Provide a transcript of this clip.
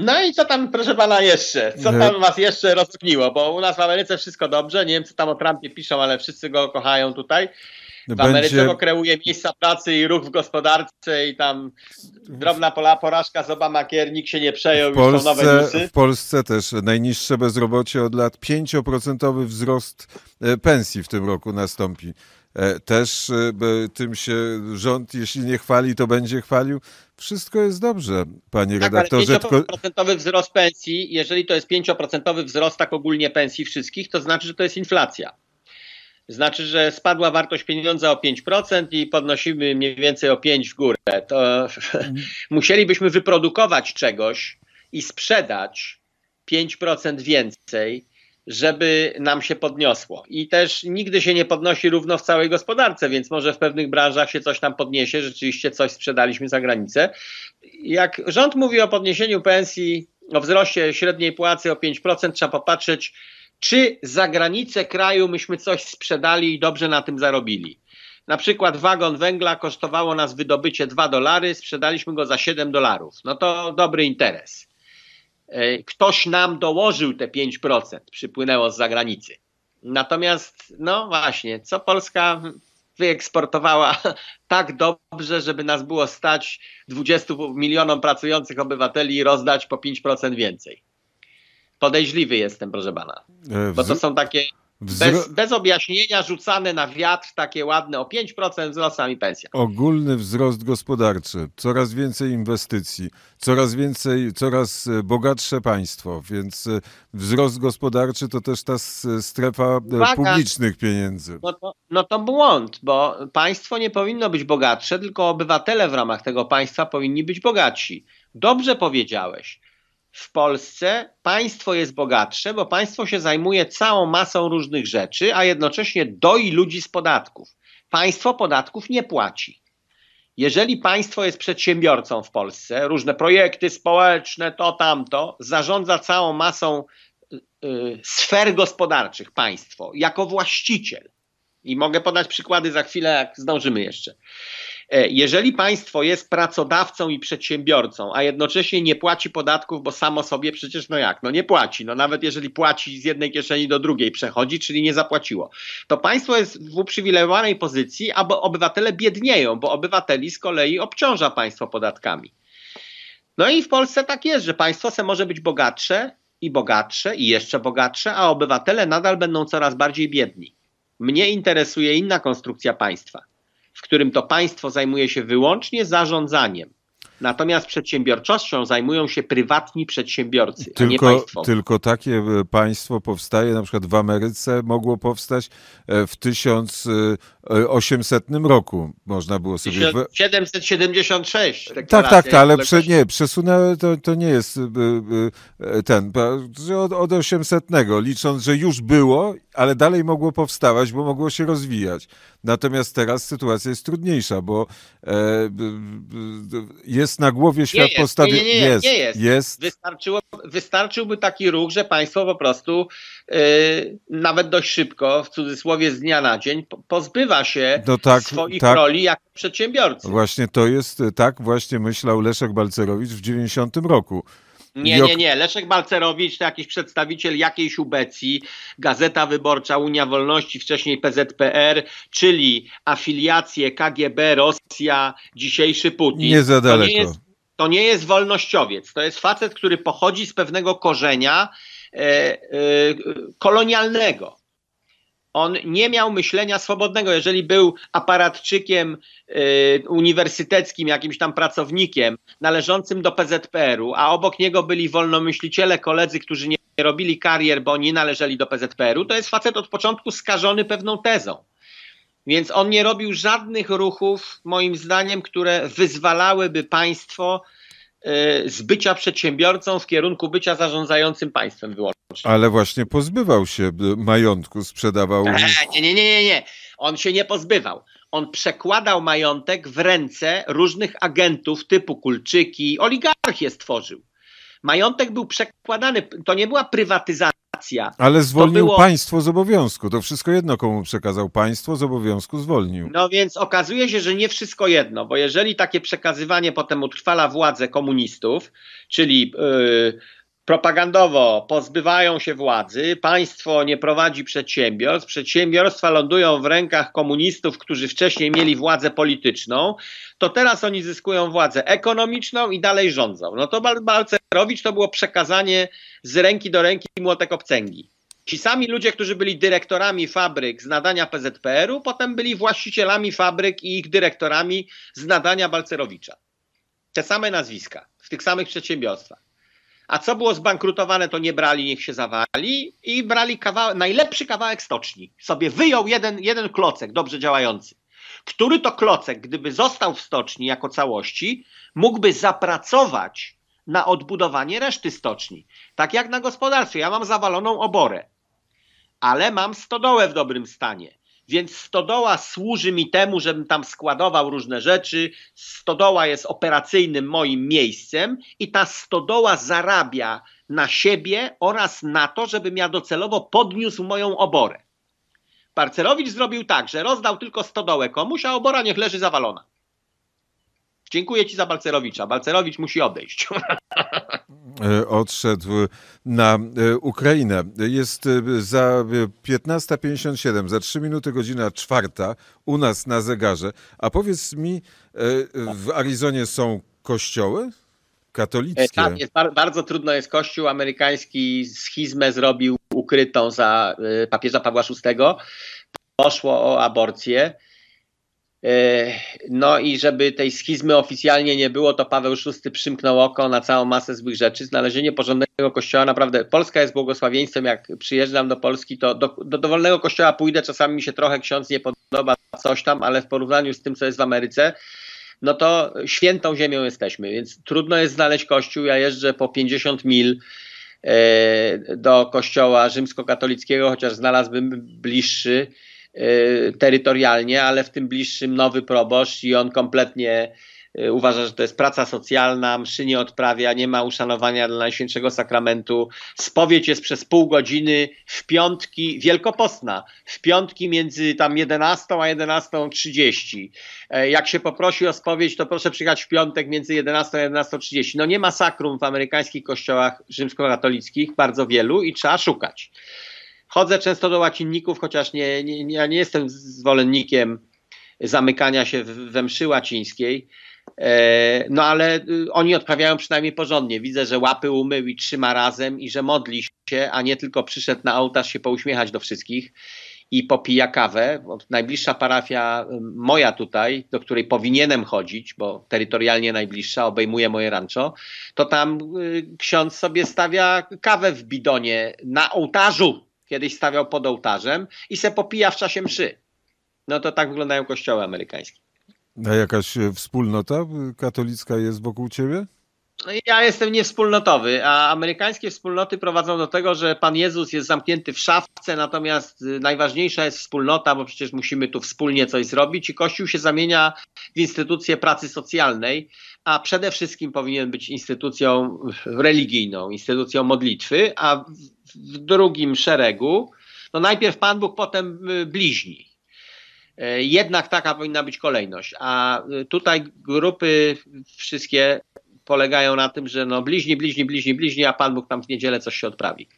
No i co tam, proszę pana, jeszcze? Co mhm. tam was jeszcze rozgniło? Bo u nas w Ameryce wszystko dobrze. Nie wiem, co tam o Trumpie piszą, ale wszyscy go kochają tutaj. W Ameryce Będzie... go kreuje miejsca pracy i ruch w gospodarce i tam drobna pola porażka z Obamacare, nikt się nie przejął, w Polsce, nowe newsy. W Polsce też najniższe bezrobocie od lat, 5% wzrost e, pensji w tym roku nastąpi. E, też e, tym się rząd, jeśli nie chwali, to będzie chwalił. Wszystko jest dobrze, panie tak, redaktorze. Ale 5% wzrost pensji, jeżeli to jest 5% wzrost tak ogólnie pensji wszystkich, to znaczy, że to jest inflacja. Znaczy, że spadła wartość pieniądza o 5% i podnosimy mniej więcej o 5 w górę. To musielibyśmy wyprodukować czegoś i sprzedać 5% więcej, żeby nam się podniosło. I też nigdy się nie podnosi równo w całej gospodarce, więc może w pewnych branżach się coś tam podniesie, rzeczywiście coś sprzedaliśmy za granicę. Jak rząd mówi o podniesieniu pensji, o wzroście średniej płacy o 5%, trzeba popatrzeć, czy za granicę kraju myśmy coś sprzedali i dobrze na tym zarobili. Na przykład wagon węgla kosztowało nas wydobycie 2 dolary, sprzedaliśmy go za 7 dolarów. No to dobry interes. E, ktoś nam dołożył te 5%, przypłynęło z zagranicy. Natomiast, no właśnie, co Polska wyeksportowała tak dobrze, żeby nas było stać 20 milionom pracujących obywateli i rozdać po 5% więcej. Podejrzliwy jestem, proszę pana. E, Bo to są takie Wzro... Bez, bez, objaśnienia rzucane na wiatr takie ładne o 5% wzrost sami pensja. Ogólny wzrost gospodarczy, coraz więcej inwestycji, coraz więcej, coraz e, bogatsze państwo, więc e, wzrost gospodarczy to też ta e, strefa Uwaga. publicznych pieniędzy. No to, no to błąd, bo państwo nie powinno być bogatsze, tylko obywatele w ramach tego państwa powinni być bogatsi. Dobrze powiedziałeś w Polsce państwo jest bogatsze, bo państwo się zajmuje całą masą różnych rzeczy, a jednocześnie doi ludzi z podatków. Państwo podatków nie płaci. Jeżeli państwo jest przedsiębiorcą w Polsce, różne projekty społeczne, to tamto, zarządza całą masą y, y, sfer gospodarczych państwo jako właściciel. I mogę podać przykłady za chwilę, jak zdążymy jeszcze. E, jeżeli państwo jest pracodawcą i przedsiębiorcą, a jednocześnie nie płaci podatków, bo samo sobie przecież no jak, no nie płaci, no nawet jeżeli płaci z jednej kieszeni do drugiej przechodzi, czyli nie zapłaciło, to państwo jest w uprzywilejowanej pozycji, albo obywatele biednieją, bo obywateli z kolei obciąża państwo podatkami. No i w Polsce tak jest, że państwo se może być bogatsze i bogatsze i jeszcze bogatsze, a obywatele nadal będą coraz bardziej biedni. Mnie interesuje inna konstrukcja państwa w którym to państwo zajmuje się wyłącznie zarządzaniem. Natomiast przedsiębiorczością zajmują się prywatni przedsiębiorcy, tylko, a nie Tylko takie e, państwo powstaje, na przykład w Ameryce mogło powstać e, w 1800 e, roku, można było sobie... 776. Tak, tak, tak, ale prze, nie, przesunę, to, to nie jest ten, od, od 800, licząc, że już było, ale dalej mogło powstawać, bo mogło się rozwijać. Natomiast teraz sytuacja jest trudniejsza, bo e, jest na głowie świat postawiony. postawy. Nie, nie, nie, jest, nie jest. jest. Wystarczyło, wystarczyłby taki ruch, że państwo po prostu e, nawet dość szybko, w cudzysłowie z dnia na dzień, pozbywa się no tak, swoich tak. roli jako przedsiębiorcy. Właśnie to jest, e, tak właśnie myślał Leszek Balcerowicz w 90 roku. Nie, nie, nie. Leszek Balcerowicz to jakiś przedstawiciel jakiejś ubecji. Gazeta Wyborcza Unia Wolności, wcześniej PZPR, czyli afiliacje KGB, Rosja, dzisiejszy Putin. Nie za daleko. To nie jest, to nie jest wolnościowiec. To jest facet, który pochodzi z pewnego korzenia e, e, kolonialnego on nie miał myślenia swobodnego. Jeżeli był aparatczykiem y, uniwersyteckim, jakimś tam pracownikiem należącym do PZPR-u, a obok niego byli wolnomyśliciele, koledzy, którzy nie robili karier, bo nie należeli do PZPR-u, to jest facet od początku skażony pewną tezą. Więc on nie robił żadnych ruchów, moim zdaniem, które wyzwalałyby państwo E, z bycia przedsiębiorcą w kierunku bycia zarządzającym państwem wyłącznie. Ale właśnie pozbywał się e, majątku, sprzedawał. Nie, nie, nie, nie, nie. On się nie pozbywał. On przekładał majątek w ręce różnych agentów typu kulczyki, oligarchię stworzył. Majątek był przekładany, to nie była prywatyzacja racja. Ale zwolnił było... państwo z obowiązku. To wszystko jedno, komu przekazał państwo, z obowiązku zwolnił. No więc okazuje się, że nie wszystko jedno, bo jeżeli takie przekazywanie potem utrwala władzę komunistów, czyli. Yy propagandowo pozbywają się władzy, państwo nie prowadzi przedsiębiorstw, przedsiębiorstwa lądują w rękach komunistów, którzy wcześniej mieli władzę polityczną, to teraz oni zyskują władzę ekonomiczną i dalej rządzą. No to Balcerowicz to było przekazanie z ręki do ręki młotek obcęgi. Ci sami ludzie, którzy byli dyrektorami fabryk z nadania PZPR-u, potem byli właścicielami fabryk i ich dyrektorami z nadania Balcerowicza. Te same nazwiska w tych samych przedsiębiorstwach. A co było zbankrutowane, to nie brali, niech się zawali i brali kawałek, najlepszy kawałek stoczni. Sobie wyjął jeden, jeden klocek dobrze działający. Który to klocek, gdyby został w stoczni jako całości, mógłby zapracować na odbudowanie reszty stoczni. Tak jak na gospodarstwie. Ja mam zawaloną oborę, ale mam stodołę w dobrym stanie. Więc stodoła służy mi temu, żebym tam składował różne rzeczy. Stodoła jest operacyjnym moim miejscem i ta stodoła zarabia na siebie oraz na to, żebym ja docelowo podniósł moją oborę. Parcerowicz zrobił tak, że rozdał tylko stodołę komuś, a obora niech leży zawalona. Dziękuję Ci za Balcerowicza. Balcerowicz musi odejść. E, odszedł na e, Ukrainę. Jest e, za 15.57, za 3 minuty godzina czwarta u nas na zegarze. A powiedz mi, w Arizonie są kościoły? Katolickie. Tak, jest, bardzo trudno jest. Kościół amerykański schizmę zrobił ukrytą za papieża Pawła VI. Poszło o aborcję. E, no i żeby tej schizmy oficjalnie nie było, to Paweł VI przymknął oko na całą masę złych rzeczy. Znalezienie porządnego kościoła, naprawdę Polska jest błogosławieństwem. Jak przyjeżdżam do Polski, to do, do dowolnego kościoła pójdę. Czasami mi się trochę ksiądz nie podoba, coś tam, ale w porównaniu z tym, co jest w Ameryce, no to świętą ziemią jesteśmy, więc trudno jest znaleźć kościół. Ja jeżdżę po 50 mil e, do kościoła rzymskokatolickiego, chociaż znalazłbym bliższy Y, terytorialnie, ale w tym bliższym nowy proboszcz i on kompletnie y, uważa, że to jest praca socjalna, mszy nie odprawia, nie ma uszanowania dla Najświętszego Sakramentu. Spowiedź jest przez pół godziny w piątki, wielkopostna, w piątki między tam 11 a 11.30. E, jak się poprosi o spowiedź, to proszę przyjechać w piątek między 11 a 11.30. No nie ma sakrum w amerykańskich kościołach rzymskokatolickich, bardzo wielu i trzeba szukać. Chodzę często do łacinników, chociaż nie, nie, ja nie jestem zwolennikiem zamykania się we mszy łacińskiej. E, no ale y, oni odprawiają przynajmniej porządnie. Widzę, że łapy umył i trzyma razem i że modli się, a nie tylko przyszedł na ołtarz się pouśmiechać do wszystkich i popija kawę. Najbliższa parafia y, moja tutaj, do której powinienem chodzić, bo terytorialnie najbliższa obejmuje moje rancho, to tam y, ksiądz sobie stawia kawę w bidonie na ołtarzu kiedyś stawiał pod ołtarzem i se popija w czasie mszy. No to tak wyglądają kościoły amerykańskie. A jakaś e, wspólnota katolicka jest wokół ciebie? No ja jestem niewspólnotowy, a amerykańskie wspólnoty prowadzą do tego, że Pan Jezus jest zamknięty w szafce, natomiast y, najważniejsza jest wspólnota, bo przecież musimy tu wspólnie coś zrobić i Kościół się zamienia w instytucję pracy socjalnej, a przede wszystkim powinien być instytucją religijną, instytucją modlitwy, a w drugim szeregu, no najpierw Pan Bóg, potem y, bliźni. E, jednak taka powinna być kolejność, a y, tutaj grupy wszystkie polegają na tym, że no bliźni, bliźni, bliźni, bliźni, a Pan Bóg tam w niedzielę coś się odprawi.